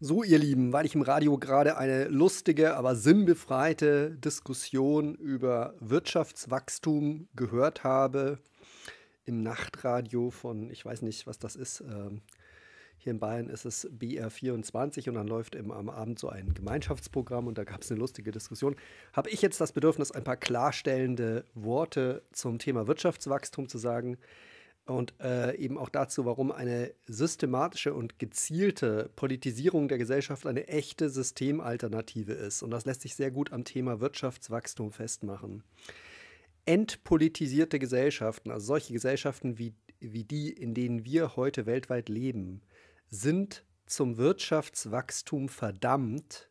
So, ihr Lieben, weil ich im Radio gerade eine lustige, aber sinnbefreite Diskussion über Wirtschaftswachstum gehört habe im Nachtradio von, ich weiß nicht, was das ist. Ähm, hier in Bayern ist es BR24 und dann läuft im, am Abend so ein Gemeinschaftsprogramm und da gab es eine lustige Diskussion. Habe ich jetzt das Bedürfnis, ein paar klarstellende Worte zum Thema Wirtschaftswachstum zu sagen? und äh, eben auch dazu, warum eine systematische und gezielte Politisierung der Gesellschaft eine echte Systemalternative ist. Und das lässt sich sehr gut am Thema Wirtschaftswachstum festmachen. Entpolitisierte Gesellschaften, also solche Gesellschaften wie, wie die, in denen wir heute weltweit leben, sind zum Wirtschaftswachstum verdammt,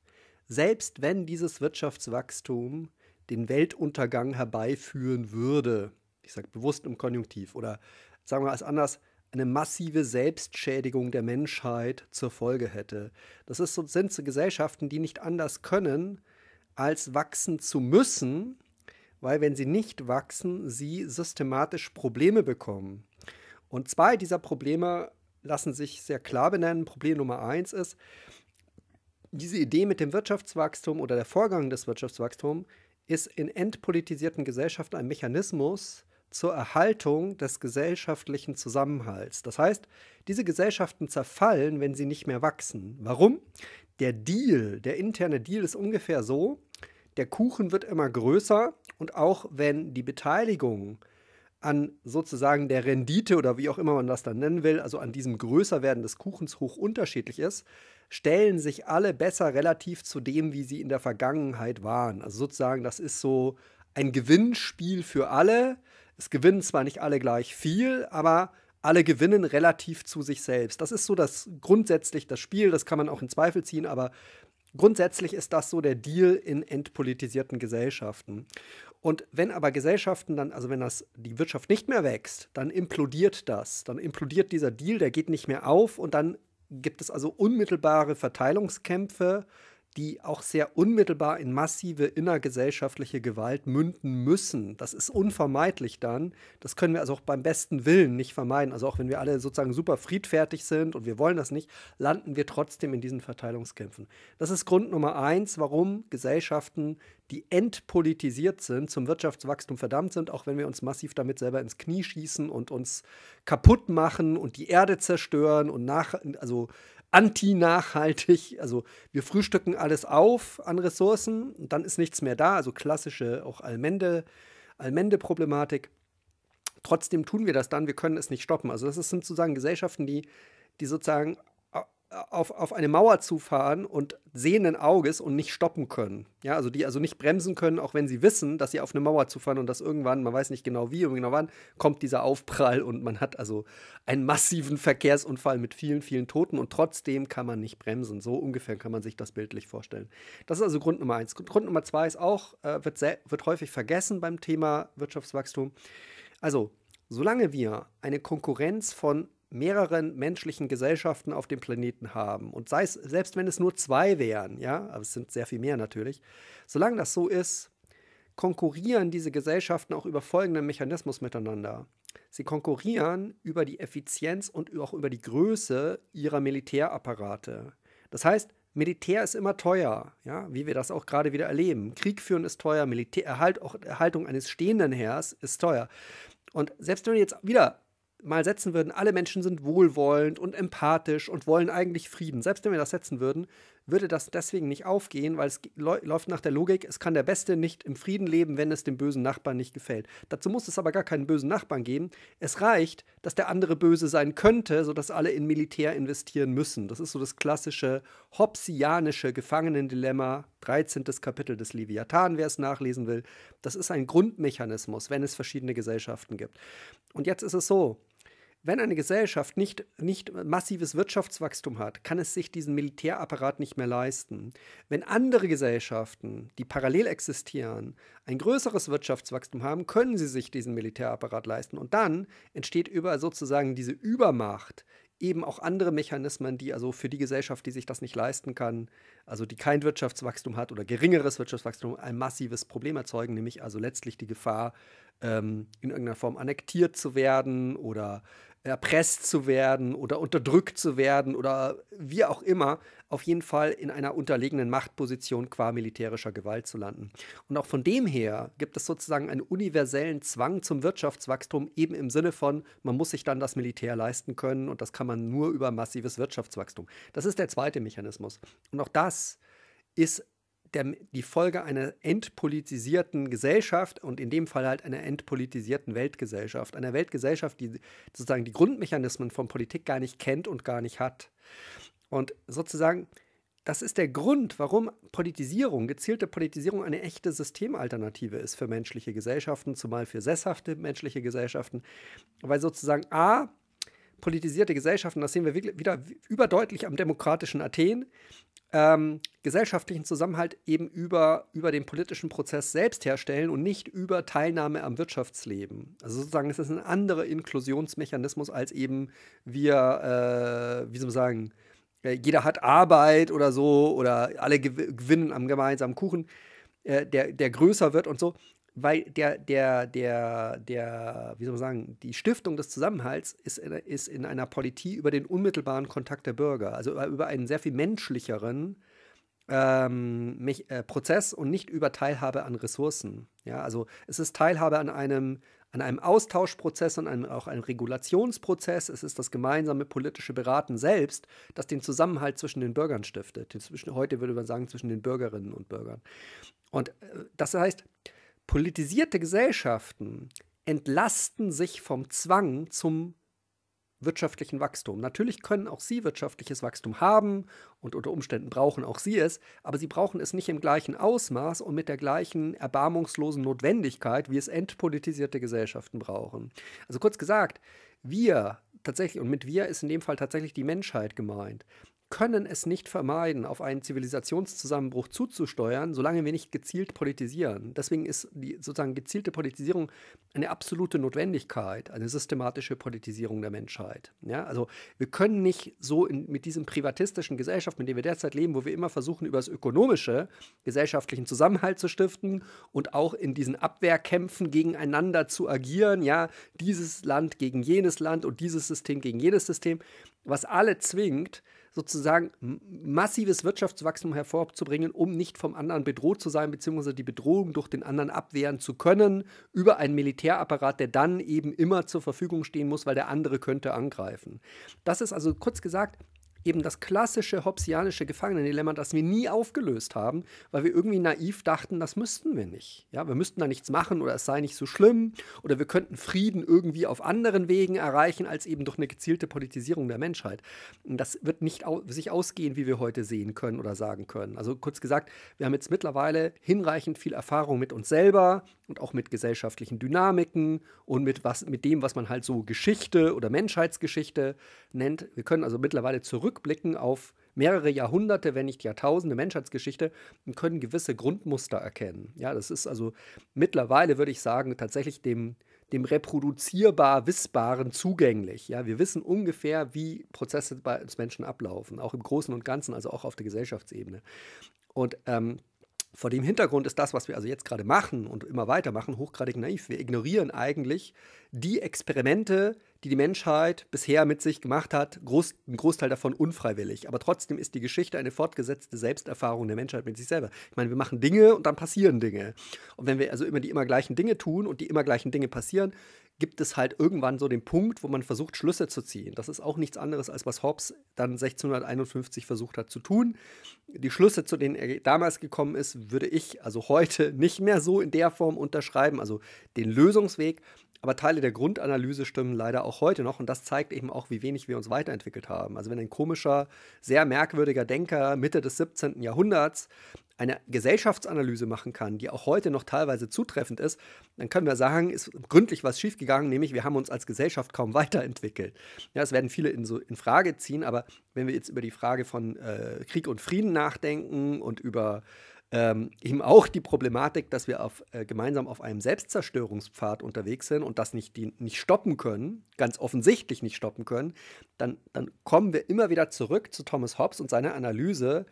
selbst wenn dieses Wirtschaftswachstum den Weltuntergang herbeiführen würde ich sage bewusst im Konjunktiv, oder sagen wir es anders, eine massive Selbstschädigung der Menschheit zur Folge hätte. Das ist, sind so Gesellschaften, die nicht anders können, als wachsen zu müssen, weil wenn sie nicht wachsen, sie systematisch Probleme bekommen. Und zwei dieser Probleme lassen sich sehr klar benennen. Problem Nummer eins ist, diese Idee mit dem Wirtschaftswachstum oder der Vorgang des Wirtschaftswachstums ist in entpolitisierten Gesellschaften ein Mechanismus, zur Erhaltung des gesellschaftlichen Zusammenhalts. Das heißt, diese Gesellschaften zerfallen, wenn sie nicht mehr wachsen. Warum? Der Deal, der interne Deal ist ungefähr so, der Kuchen wird immer größer und auch wenn die Beteiligung an sozusagen der Rendite oder wie auch immer man das dann nennen will, also an diesem Größerwerden des Kuchens hoch unterschiedlich ist, stellen sich alle besser relativ zu dem, wie sie in der Vergangenheit waren. Also sozusagen, das ist so ein Gewinnspiel für alle, es gewinnen zwar nicht alle gleich viel, aber alle gewinnen relativ zu sich selbst. Das ist so das grundsätzlich das Spiel, das kann man auch in Zweifel ziehen, aber grundsätzlich ist das so der Deal in entpolitisierten Gesellschaften. Und wenn aber Gesellschaften dann, also wenn das die Wirtschaft nicht mehr wächst, dann implodiert das, dann implodiert dieser Deal, der geht nicht mehr auf und dann gibt es also unmittelbare Verteilungskämpfe die auch sehr unmittelbar in massive innergesellschaftliche Gewalt münden müssen. Das ist unvermeidlich dann. Das können wir also auch beim besten Willen nicht vermeiden. Also auch wenn wir alle sozusagen super friedfertig sind und wir wollen das nicht, landen wir trotzdem in diesen Verteilungskämpfen. Das ist Grund Nummer eins, warum Gesellschaften, die entpolitisiert sind, zum Wirtschaftswachstum verdammt sind, auch wenn wir uns massiv damit selber ins Knie schießen und uns kaputt machen und die Erde zerstören und nach, also anti-nachhaltig. Also wir frühstücken alles auf an Ressourcen und dann ist nichts mehr da. Also klassische auch Almende, Almende-Problematik. Trotzdem tun wir das dann, wir können es nicht stoppen. Also das sind sozusagen Gesellschaften, die, die sozusagen auf, auf eine Mauer zufahren und sehenden Auges und nicht stoppen können. Ja, also die also nicht bremsen können, auch wenn sie wissen, dass sie auf eine Mauer zufahren und dass irgendwann, man weiß nicht genau wie und genau wann, kommt dieser Aufprall und man hat also einen massiven Verkehrsunfall mit vielen, vielen Toten und trotzdem kann man nicht bremsen. So ungefähr kann man sich das bildlich vorstellen. Das ist also Grund Nummer eins. Grund Nummer zwei ist auch, äh, wird, sehr, wird häufig vergessen beim Thema Wirtschaftswachstum. Also, solange wir eine Konkurrenz von mehreren menschlichen Gesellschaften auf dem Planeten haben und sei es, selbst wenn es nur zwei wären, ja, aber es sind sehr viel mehr natürlich, solange das so ist, konkurrieren diese Gesellschaften auch über folgenden Mechanismus miteinander. Sie konkurrieren über die Effizienz und auch über die Größe ihrer Militärapparate. Das heißt, Militär ist immer teuer, ja, wie wir das auch gerade wieder erleben. Krieg führen ist teuer, Militär, Erhalt, auch Erhaltung eines stehenden Heers ist teuer. Und selbst wenn du jetzt wieder mal setzen würden, alle Menschen sind wohlwollend und empathisch und wollen eigentlich Frieden, selbst wenn wir das setzen würden, würde das deswegen nicht aufgehen, weil es läuft nach der Logik, es kann der Beste nicht im Frieden leben, wenn es dem bösen Nachbarn nicht gefällt. Dazu muss es aber gar keinen bösen Nachbarn geben. Es reicht, dass der andere böse sein könnte, sodass alle in Militär investieren müssen. Das ist so das klassische hobbesianische Gefangenendilemma, 13. Kapitel des Leviathan, wer es nachlesen will. Das ist ein Grundmechanismus, wenn es verschiedene Gesellschaften gibt. Und jetzt ist es so, wenn eine Gesellschaft nicht, nicht massives Wirtschaftswachstum hat, kann es sich diesen Militärapparat nicht mehr leisten. Wenn andere Gesellschaften, die parallel existieren, ein größeres Wirtschaftswachstum haben, können sie sich diesen Militärapparat leisten. Und dann entsteht über sozusagen diese Übermacht eben auch andere Mechanismen, die also für die Gesellschaft, die sich das nicht leisten kann, also die kein Wirtschaftswachstum hat oder geringeres Wirtschaftswachstum, ein massives Problem erzeugen, nämlich also letztlich die Gefahr ähm, in irgendeiner Form annektiert zu werden oder erpresst zu werden oder unterdrückt zu werden oder wie auch immer, auf jeden Fall in einer unterlegenen Machtposition qua militärischer Gewalt zu landen. Und auch von dem her gibt es sozusagen einen universellen Zwang zum Wirtschaftswachstum, eben im Sinne von, man muss sich dann das Militär leisten können und das kann man nur über massives Wirtschaftswachstum. Das ist der zweite Mechanismus. Und auch das ist der, die Folge einer entpolitisierten Gesellschaft und in dem Fall halt einer entpolitisierten Weltgesellschaft. Einer Weltgesellschaft, die sozusagen die Grundmechanismen von Politik gar nicht kennt und gar nicht hat. Und sozusagen, das ist der Grund, warum Politisierung, gezielte Politisierung eine echte Systemalternative ist für menschliche Gesellschaften, zumal für sesshafte menschliche Gesellschaften. Weil sozusagen A, politisierte Gesellschaften, das sehen wir wieder überdeutlich am demokratischen Athen, ähm, gesellschaftlichen Zusammenhalt eben über, über den politischen Prozess selbst herstellen und nicht über Teilnahme am Wirtschaftsleben. Also sozusagen, es ist ein anderer Inklusionsmechanismus als eben wir, äh, wie soll man sagen, äh, jeder hat Arbeit oder so oder alle gewinnen am gemeinsamen Kuchen, äh, der, der größer wird und so weil der, der, der, der, wie soll man sagen, die Stiftung des Zusammenhalts ist in, ist in einer Politik über den unmittelbaren Kontakt der Bürger, also über, einen sehr viel menschlicheren ähm, mich, äh, Prozess und nicht über Teilhabe an Ressourcen. Ja, also es ist Teilhabe an einem, an einem Austauschprozess und einem, auch einem Regulationsprozess. Es ist das gemeinsame politische Beraten selbst, das den Zusammenhalt zwischen den Bürgern stiftet. Zwischen, heute würde man sagen zwischen den Bürgerinnen und Bürgern. Und äh, das heißt, Politisierte Gesellschaften entlasten sich vom Zwang zum wirtschaftlichen Wachstum. Natürlich können auch sie wirtschaftliches Wachstum haben und unter Umständen brauchen auch sie es, aber sie brauchen es nicht im gleichen Ausmaß und mit der gleichen erbarmungslosen Notwendigkeit, wie es entpolitisierte Gesellschaften brauchen. Also kurz gesagt, wir tatsächlich, und mit wir ist in dem Fall tatsächlich die Menschheit gemeint, können es nicht vermeiden, auf einen Zivilisationszusammenbruch zuzusteuern, solange wir nicht gezielt politisieren. Deswegen ist die sozusagen gezielte Politisierung eine absolute Notwendigkeit, eine systematische Politisierung der Menschheit. Ja, also wir können nicht so in, mit diesem privatistischen Gesellschaft, mit der wir derzeit leben, wo wir immer versuchen, über das ökonomische gesellschaftlichen Zusammenhalt zu stiften und auch in diesen Abwehrkämpfen gegeneinander zu agieren, ja, dieses Land gegen jenes Land und dieses System gegen jenes System, was alle zwingt, sozusagen massives Wirtschaftswachstum hervorzubringen, um nicht vom anderen bedroht zu sein, beziehungsweise die Bedrohung durch den anderen abwehren zu können, über einen Militärapparat, der dann eben immer zur Verfügung stehen muss, weil der andere könnte angreifen. Das ist also kurz gesagt eben das klassische hobbesianische Gefangenen-Dilemma, das wir nie aufgelöst haben, weil wir irgendwie naiv dachten, das müssten wir nicht. Ja, wir müssten da nichts machen oder es sei nicht so schlimm oder wir könnten Frieden irgendwie auf anderen Wegen erreichen als eben durch eine gezielte Politisierung der Menschheit. das wird nicht au sich ausgehen, wie wir heute sehen können oder sagen können. Also kurz gesagt, wir haben jetzt mittlerweile hinreichend viel Erfahrung mit uns selber, und auch mit gesellschaftlichen Dynamiken und mit, was, mit dem, was man halt so Geschichte oder Menschheitsgeschichte nennt. Wir können also mittlerweile zurückblicken auf mehrere Jahrhunderte, wenn nicht Jahrtausende Menschheitsgeschichte und können gewisse Grundmuster erkennen. Ja, das ist also mittlerweile, würde ich sagen, tatsächlich dem, dem reproduzierbar Wissbaren zugänglich. Ja, wir wissen ungefähr, wie Prozesse bei uns Menschen ablaufen, auch im Großen und Ganzen, also auch auf der Gesellschaftsebene. Und ähm, vor dem Hintergrund ist das, was wir also jetzt gerade machen und immer weitermachen, hochgradig naiv. Wir ignorieren eigentlich die Experimente, die die Menschheit bisher mit sich gemacht hat, groß, ein Großteil davon unfreiwillig. Aber trotzdem ist die Geschichte eine fortgesetzte Selbsterfahrung der Menschheit mit sich selber. Ich meine, wir machen Dinge und dann passieren Dinge. Und wenn wir also immer die immer gleichen Dinge tun und die immer gleichen Dinge passieren, gibt es halt irgendwann so den Punkt, wo man versucht, Schlüsse zu ziehen. Das ist auch nichts anderes, als was Hobbes dann 1651 versucht hat zu tun. Die Schlüsse, zu denen er damals gekommen ist, würde ich also heute nicht mehr so in der Form unterschreiben, also den Lösungsweg, aber Teile der Grundanalyse stimmen leider auch heute noch und das zeigt eben auch, wie wenig wir uns weiterentwickelt haben. Also wenn ein komischer, sehr merkwürdiger Denker Mitte des 17. Jahrhunderts eine Gesellschaftsanalyse machen kann, die auch heute noch teilweise zutreffend ist, dann können wir sagen, ist gründlich was schiefgegangen, nämlich wir haben uns als Gesellschaft kaum weiterentwickelt. Ja, das werden viele in, so in Frage ziehen, aber wenn wir jetzt über die Frage von äh, Krieg und Frieden nachdenken und über ähm, eben auch die Problematik, dass wir auf, äh, gemeinsam auf einem Selbstzerstörungspfad unterwegs sind und das nicht, die, nicht stoppen können, ganz offensichtlich nicht stoppen können, dann, dann kommen wir immer wieder zurück zu Thomas Hobbes und seiner Analyse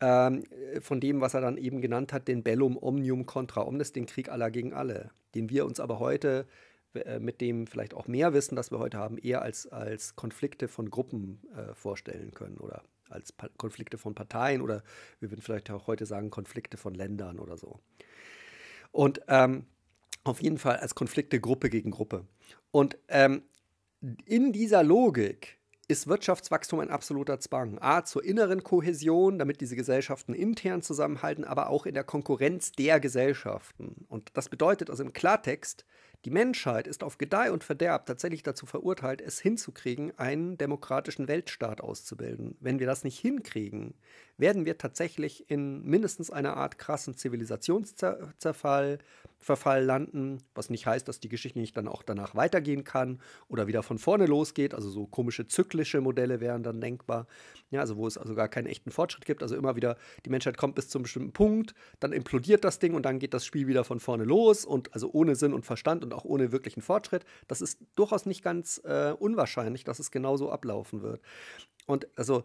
ähm, äh, von dem, was er dann eben genannt hat, den Bellum Omnium Contra Omnes, den Krieg aller gegen alle, den wir uns aber heute äh, mit dem vielleicht auch mehr Wissen, das wir heute haben, eher als, als Konflikte von Gruppen äh, vorstellen können oder als pa Konflikte von Parteien oder wir würden vielleicht auch heute sagen Konflikte von Ländern oder so. Und ähm, auf jeden Fall als Konflikte Gruppe gegen Gruppe. Und ähm, in dieser Logik ist Wirtschaftswachstum ein absoluter Zwang. A, zur inneren Kohäsion, damit diese Gesellschaften intern zusammenhalten, aber auch in der Konkurrenz der Gesellschaften. Und das bedeutet also im Klartext, die Menschheit ist auf Gedeih und Verderb tatsächlich dazu verurteilt, es hinzukriegen, einen demokratischen Weltstaat auszubilden. Wenn wir das nicht hinkriegen, werden wir tatsächlich in mindestens einer Art krassen Zivilisationszerfall Verfall landen, was nicht heißt, dass die Geschichte nicht dann auch danach weitergehen kann oder wieder von vorne losgeht. Also so komische zyklische Modelle wären dann denkbar. Ja, also wo es also gar keinen echten Fortschritt gibt. Also immer wieder, die Menschheit kommt bis zu einem bestimmten Punkt, dann implodiert das Ding und dann geht das Spiel wieder von vorne los und also ohne Sinn und Verstand und auch ohne wirklichen Fortschritt. Das ist durchaus nicht ganz äh, unwahrscheinlich, dass es genauso ablaufen wird. Und also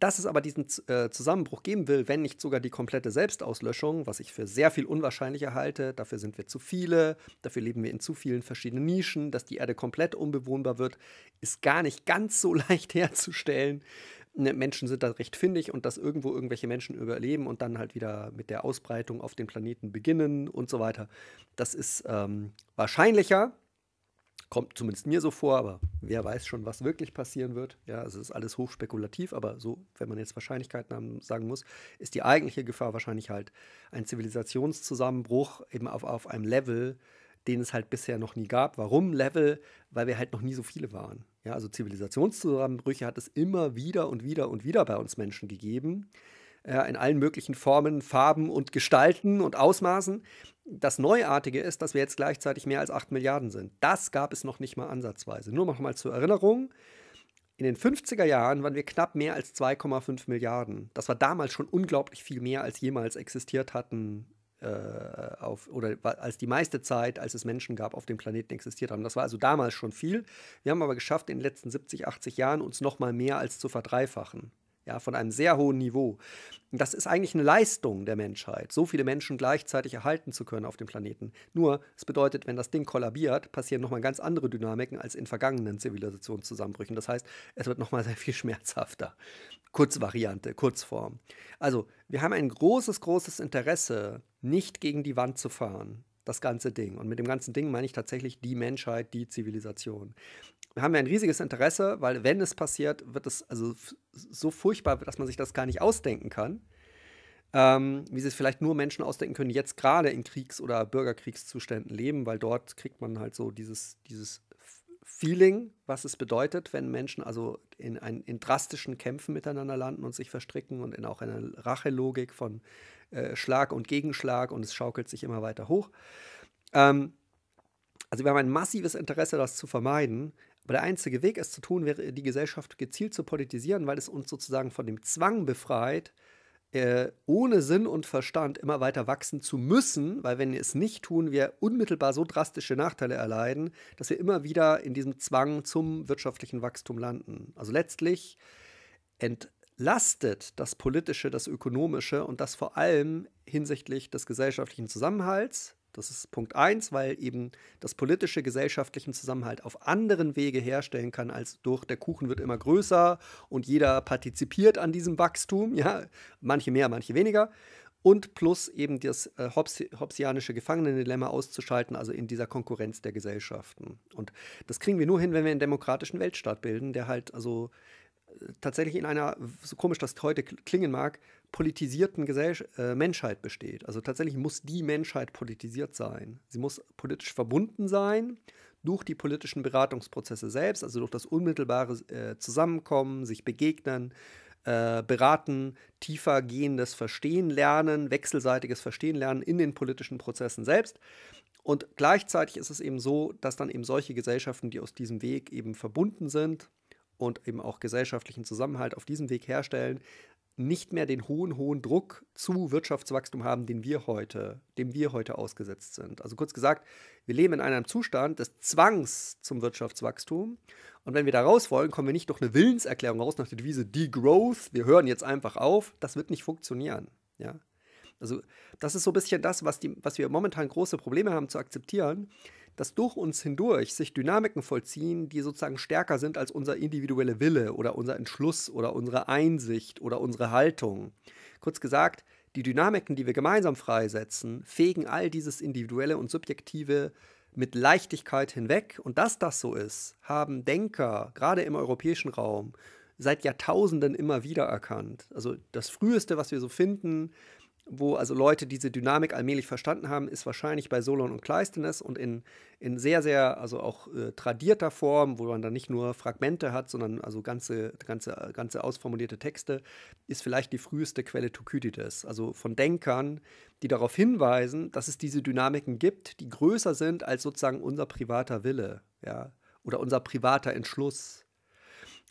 dass es aber diesen äh, Zusammenbruch geben will, wenn nicht sogar die komplette Selbstauslöschung, was ich für sehr viel unwahrscheinlicher halte, dafür sind wir zu viele, dafür leben wir in zu vielen verschiedenen Nischen, dass die Erde komplett unbewohnbar wird, ist gar nicht ganz so leicht herzustellen. Ne, Menschen sind da recht findig und dass irgendwo irgendwelche Menschen überleben und dann halt wieder mit der Ausbreitung auf den Planeten beginnen und so weiter. Das ist ähm, wahrscheinlicher, Kommt zumindest mir so vor, aber wer weiß schon, was wirklich passieren wird. Ja, also es ist alles hochspekulativ, aber so, wenn man jetzt Wahrscheinlichkeiten sagen muss, ist die eigentliche Gefahr wahrscheinlich halt ein Zivilisationszusammenbruch eben auf, auf einem Level, den es halt bisher noch nie gab. Warum Level? Weil wir halt noch nie so viele waren. Ja, also Zivilisationszusammenbrüche hat es immer wieder und wieder und wieder bei uns Menschen gegeben. Äh, in allen möglichen Formen, Farben und Gestalten und Ausmaßen. Das Neuartige ist, dass wir jetzt gleichzeitig mehr als 8 Milliarden sind. Das gab es noch nicht mal ansatzweise. Nur noch mal zur Erinnerung. In den 50er Jahren waren wir knapp mehr als 2,5 Milliarden. Das war damals schon unglaublich viel mehr, als jemals existiert hatten äh, auf, oder als die meiste Zeit, als es Menschen gab, auf dem Planeten existiert haben. Das war also damals schon viel. Wir haben aber geschafft, in den letzten 70, 80 Jahren uns nochmal mehr als zu verdreifachen ja, von einem sehr hohen Niveau. Das ist eigentlich eine Leistung der Menschheit, so viele Menschen gleichzeitig erhalten zu können auf dem Planeten. Nur, es bedeutet, wenn das Ding kollabiert, passieren nochmal ganz andere Dynamiken als in vergangenen Zivilisationszusammenbrüchen. Das heißt, es wird nochmal sehr viel schmerzhafter. Kurzvariante, Kurzform. Also, wir haben ein großes, großes Interesse, nicht gegen die Wand zu fahren das ganze Ding. Und mit dem ganzen Ding meine ich tatsächlich die Menschheit, die Zivilisation. Wir haben ja ein riesiges Interesse, weil wenn es passiert, wird es also so furchtbar, dass man sich das gar nicht ausdenken kann. Ähm, wie es vielleicht nur Menschen ausdenken können, die jetzt gerade in Kriegs- oder Bürgerkriegszuständen leben, weil dort kriegt man halt so dieses, dieses Feeling, was es bedeutet, wenn Menschen also in, ein, in drastischen Kämpfen miteinander landen und sich verstricken und in auch einer Rachelogik von äh, Schlag und Gegenschlag und es schaukelt sich immer weiter hoch. Ähm, also wir haben ein massives Interesse, das zu vermeiden. Aber der einzige Weg, es zu tun, wäre, die Gesellschaft gezielt zu politisieren, weil es uns sozusagen von dem Zwang befreit, äh, ohne Sinn und Verstand immer weiter wachsen zu müssen, weil wenn wir es nicht tun, wir unmittelbar so drastische Nachteile erleiden, dass wir immer wieder in diesem Zwang zum wirtschaftlichen Wachstum landen. Also letztlich entlastet das Politische, das Ökonomische und das vor allem hinsichtlich des gesellschaftlichen Zusammenhalts, das ist Punkt eins, weil eben das politische, gesellschaftliche Zusammenhalt auf anderen Wege herstellen kann, als durch der Kuchen wird immer größer und jeder partizipiert an diesem Wachstum, ja, manche mehr, manche weniger. Und plus eben das äh, Hobbes Hobbesianische Gefangenendilemma auszuschalten, also in dieser Konkurrenz der Gesellschaften. Und das kriegen wir nur hin, wenn wir einen demokratischen Weltstaat bilden, der halt also äh, tatsächlich in einer, so komisch das heute klingen mag, politisierten Gesell äh, Menschheit besteht. Also tatsächlich muss die Menschheit politisiert sein. Sie muss politisch verbunden sein durch die politischen Beratungsprozesse selbst, also durch das unmittelbare äh, Zusammenkommen, sich begegnen, äh, beraten, tiefer gehendes Verstehen lernen, wechselseitiges Verstehen lernen in den politischen Prozessen selbst. Und gleichzeitig ist es eben so, dass dann eben solche Gesellschaften, die aus diesem Weg eben verbunden sind, und eben auch gesellschaftlichen Zusammenhalt auf diesem Weg herstellen, nicht mehr den hohen, hohen Druck zu Wirtschaftswachstum haben, den wir heute, dem wir heute ausgesetzt sind. Also kurz gesagt, wir leben in einem Zustand des Zwangs zum Wirtschaftswachstum. Und wenn wir da raus wollen, kommen wir nicht durch eine Willenserklärung raus nach der Devise Degrowth, wir hören jetzt einfach auf. Das wird nicht funktionieren. Ja? Also, das ist so ein bisschen das, was, die, was wir momentan große Probleme haben zu akzeptieren, dass durch uns hindurch sich Dynamiken vollziehen, die sozusagen stärker sind als unser individueller Wille oder unser Entschluss oder unsere Einsicht oder unsere Haltung. Kurz gesagt, die Dynamiken, die wir gemeinsam freisetzen, fegen all dieses individuelle und subjektive mit Leichtigkeit hinweg. Und dass das so ist, haben Denker, gerade im europäischen Raum, seit Jahrtausenden immer wieder erkannt. Also das Früheste, was wir so finden, wo also Leute diese Dynamik allmählich verstanden haben, ist wahrscheinlich bei Solon und Kleisthenes und in, in sehr, sehr, also auch äh, tradierter Form, wo man dann nicht nur Fragmente hat, sondern also ganze, ganze, ganze ausformulierte Texte, ist vielleicht die früheste Quelle Thukydides. Also von Denkern, die darauf hinweisen, dass es diese Dynamiken gibt, die größer sind als sozusagen unser privater Wille, ja, oder unser privater Entschluss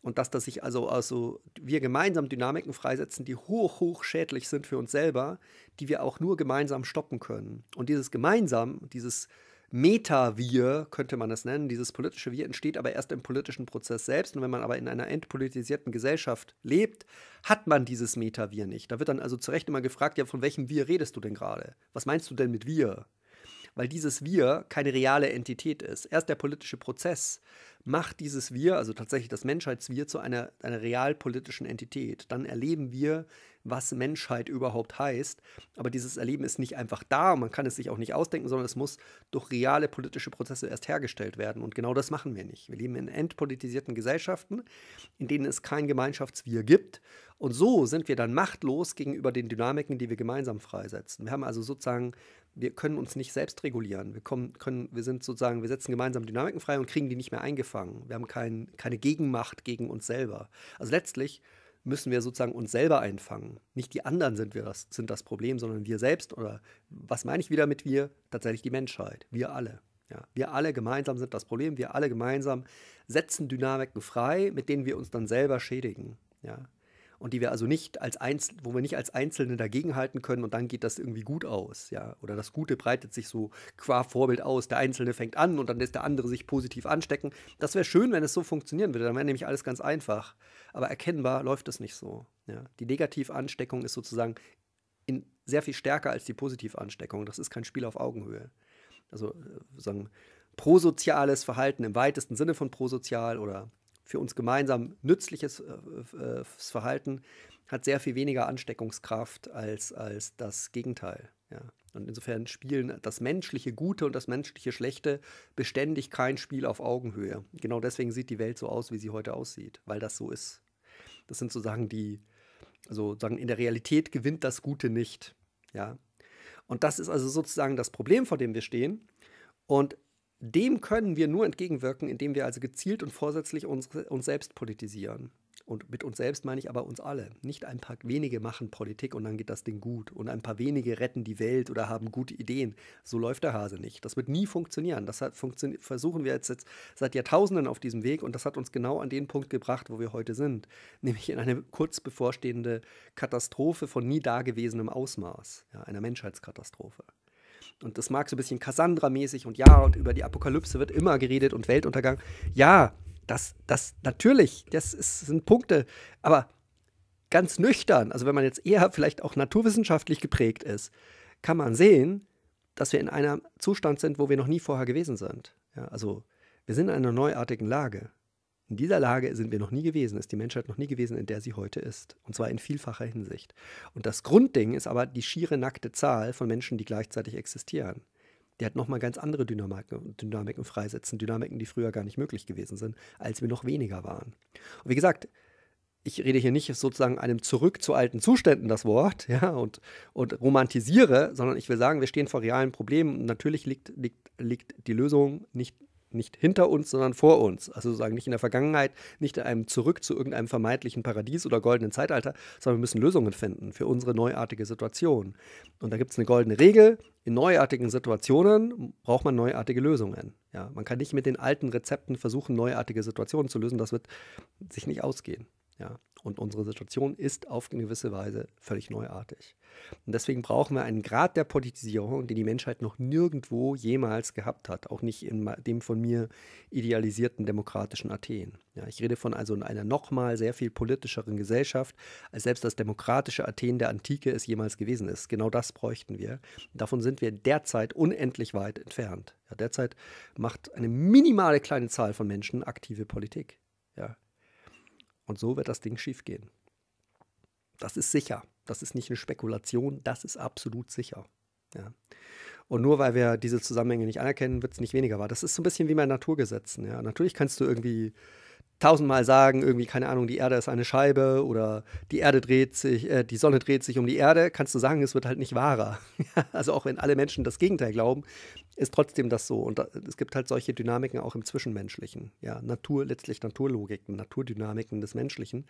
und dass das sich also, also wir gemeinsam Dynamiken freisetzen, die hoch, hoch schädlich sind für uns selber, die wir auch nur gemeinsam stoppen können. Und dieses gemeinsam, dieses Meta-Wir, könnte man das nennen, dieses politische Wir entsteht aber erst im politischen Prozess selbst. Und wenn man aber in einer entpolitisierten Gesellschaft lebt, hat man dieses Meta-Wir nicht. Da wird dann also zu Recht immer gefragt, ja, von welchem Wir redest du denn gerade? Was meinst du denn mit Wir? Weil dieses Wir keine reale Entität ist. Erst der politische Prozess macht dieses Wir, also tatsächlich das Menschheitswir, zu einer, einer realpolitischen Entität. Dann erleben wir was Menschheit überhaupt heißt. Aber dieses Erleben ist nicht einfach da, man kann es sich auch nicht ausdenken, sondern es muss durch reale politische Prozesse erst hergestellt werden. Und genau das machen wir nicht. Wir leben in entpolitisierten Gesellschaften, in denen es kein Gemeinschaftswir gibt. Und so sind wir dann machtlos gegenüber den Dynamiken, die wir gemeinsam freisetzen. Wir haben also sozusagen, wir können uns nicht selbst regulieren. Wir, kommen, können, wir sind sozusagen, wir setzen gemeinsam Dynamiken frei und kriegen die nicht mehr eingefangen. Wir haben kein, keine Gegenmacht gegen uns selber. Also letztlich müssen wir sozusagen uns selber einfangen. Nicht die anderen sind, wir das, sind das Problem, sondern wir selbst oder was meine ich wieder mit wir? Tatsächlich die Menschheit, wir alle. Ja, wir alle gemeinsam sind das Problem, wir alle gemeinsam setzen Dynamiken frei, mit denen wir uns dann selber schädigen. Ja und die wir also nicht als Einzel wo wir nicht als Einzelne dagegenhalten können und dann geht das irgendwie gut aus, ja. Oder das Gute breitet sich so qua Vorbild aus. Der Einzelne fängt an und dann lässt der andere sich positiv anstecken. Das wäre schön, wenn es so funktionieren würde. Dann wäre nämlich alles ganz einfach. Aber erkennbar läuft es nicht so. Ja. Die Negativansteckung ist sozusagen in, sehr viel stärker als die Positivansteckung. Das ist kein Spiel auf Augenhöhe. Also äh, sagen prosoziales Verhalten im weitesten Sinne von prosozial oder für uns gemeinsam nützliches äh, äh Verhalten hat sehr viel weniger Ansteckungskraft als, als das Gegenteil. Ja. Und insofern spielen das menschliche Gute und das menschliche Schlechte beständig kein Spiel auf Augenhöhe. Genau deswegen sieht die Welt so aus, wie sie heute aussieht, weil das so ist. Das sind sozusagen die, also sozusagen in der Realität gewinnt das Gute nicht. Ja. Und das ist also sozusagen das Problem, vor dem wir stehen. Und dem können wir nur entgegenwirken, indem wir also gezielt und vorsätzlich uns, uns selbst politisieren. Und mit uns selbst meine ich aber uns alle. Nicht ein paar wenige machen Politik und dann geht das Ding gut. Und ein paar wenige retten die Welt oder haben gute Ideen. So läuft der Hase nicht. Das wird nie funktionieren. Das funktio versuchen wir jetzt, jetzt seit Jahrtausenden auf diesem Weg und das hat uns genau an den Punkt gebracht, wo wir heute sind. Nämlich in eine kurz bevorstehende Katastrophe von nie dagewesenem Ausmaß, ja, einer Menschheitskatastrophe. Und das mag so ein bisschen Cassandra-mäßig und ja, und über die Apokalypse wird immer geredet und Weltuntergang. Ja, das, das natürlich, das ist, sind Punkte. Aber ganz nüchtern, also wenn man jetzt eher vielleicht auch naturwissenschaftlich geprägt ist, kann man sehen, dass wir in einem Zustand sind, wo wir noch nie vorher gewesen sind. Ja, also wir sind in einer neuartigen Lage. In dieser Lage sind wir noch nie gewesen, ist die Menschheit noch nie gewesen, in der sie heute ist. Und zwar in vielfacher Hinsicht. Und das Grundding ist aber die schiere nackte Zahl von Menschen, die gleichzeitig existieren. Die hat nochmal ganz andere Dynamiken, Dynamiken freisetzen, Dynamiken, die früher gar nicht möglich gewesen sind, als wir noch weniger waren. Und wie gesagt, ich rede hier nicht sozusagen einem Zurück zu alten Zuständen das Wort ja, und, und romantisiere, sondern ich will sagen, wir stehen vor realen Problemen. Natürlich liegt, liegt, liegt die Lösung nicht nicht hinter uns, sondern vor uns. Also sozusagen nicht in der Vergangenheit, nicht in einem Zurück zu irgendeinem vermeintlichen Paradies oder goldenen Zeitalter, sondern wir müssen Lösungen finden für unsere neuartige Situation. Und da gibt es eine goldene Regel. In neuartigen Situationen braucht man neuartige Lösungen. Ja, man kann nicht mit den alten Rezepten versuchen, neuartige Situationen zu lösen. Das wird sich nicht ausgehen. Ja? Und unsere Situation ist auf eine gewisse Weise völlig neuartig. Und deswegen brauchen wir einen Grad der Politisierung, den die Menschheit noch nirgendwo jemals gehabt hat, auch nicht in dem von mir idealisierten demokratischen Athen. Ja, ich rede von also einer nochmal sehr viel politischeren Gesellschaft, als selbst das demokratische Athen der Antike es jemals gewesen ist. Genau das bräuchten wir. Davon sind wir derzeit unendlich weit entfernt. Ja, derzeit macht eine minimale kleine Zahl von Menschen aktive Politik. Ja, und so wird das Ding schiefgehen. Das ist sicher. Das ist nicht eine Spekulation, das ist absolut sicher. Ja. Und nur weil wir diese Zusammenhänge nicht anerkennen, wird es nicht weniger wahr. Das ist so ein bisschen wie bei Naturgesetzen. Ja. Natürlich kannst du irgendwie tausendmal sagen, irgendwie, keine Ahnung, die Erde ist eine Scheibe oder die Erde dreht sich, äh, die Sonne dreht sich um die Erde, kannst du sagen, es wird halt nicht wahrer. also auch wenn alle Menschen das Gegenteil glauben, ist trotzdem das so. Und da, es gibt halt solche Dynamiken auch im Zwischenmenschlichen. Ja, Natur, letztlich Naturlogiken, Naturdynamiken des Menschlichen.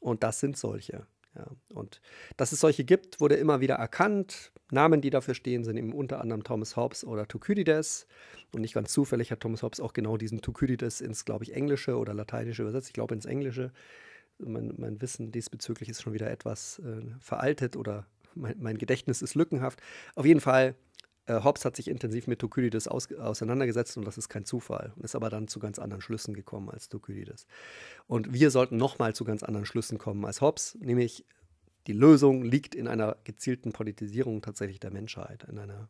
Und das sind solche. Ja, und dass es solche gibt, wurde immer wieder erkannt. Namen, die dafür stehen, sind eben unter anderem Thomas Hobbes oder Thukydides. Und nicht ganz zufällig hat Thomas Hobbes auch genau diesen Thukydides ins, glaube ich, Englische oder Lateinische übersetzt. Ich glaube ins Englische. Mein, mein, Wissen diesbezüglich ist schon wieder etwas äh, veraltet oder mein, mein Gedächtnis ist lückenhaft. Auf jeden Fall äh, Hobbes hat sich intensiv mit Thukydides aus, auseinandergesetzt und das ist kein Zufall und ist aber dann zu ganz anderen Schlüssen gekommen als Thukydides. Und wir sollten nochmal zu ganz anderen Schlüssen kommen als Hobbes, nämlich die Lösung liegt in einer gezielten Politisierung tatsächlich der Menschheit, in, einer,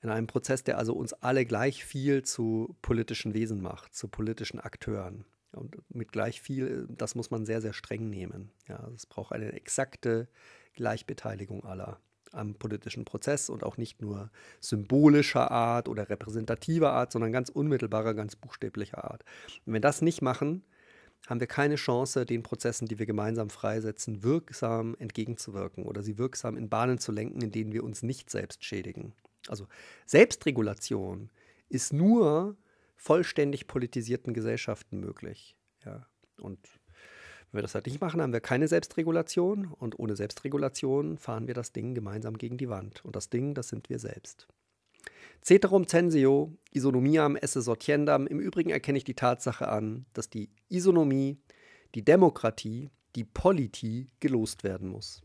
in einem Prozess, der also uns alle gleich viel zu politischen Wesen macht, zu politischen Akteuren. Und mit gleich viel, das muss man sehr, sehr streng nehmen. Ja, es braucht eine exakte Gleichbeteiligung aller am politischen Prozess und auch nicht nur symbolischer Art oder repräsentativer Art, sondern ganz unmittelbarer, ganz buchstäblicher Art. Und wenn wir das nicht machen, haben wir keine Chance, den Prozessen, die wir gemeinsam freisetzen, wirksam entgegenzuwirken oder sie wirksam in Bahnen zu lenken, in denen wir uns nicht selbst schädigen. Also Selbstregulation ist nur vollständig politisierten Gesellschaften möglich. Ja. Und wenn wir das halt nicht machen, haben wir keine Selbstregulation und ohne Selbstregulation fahren wir das Ding gemeinsam gegen die Wand. Und das Ding, das sind wir selbst. Ceterum censeo, isonomiam esse sortiendam. Im Übrigen erkenne ich die Tatsache an, dass die Isonomie, die Demokratie, die Politie gelost werden muss.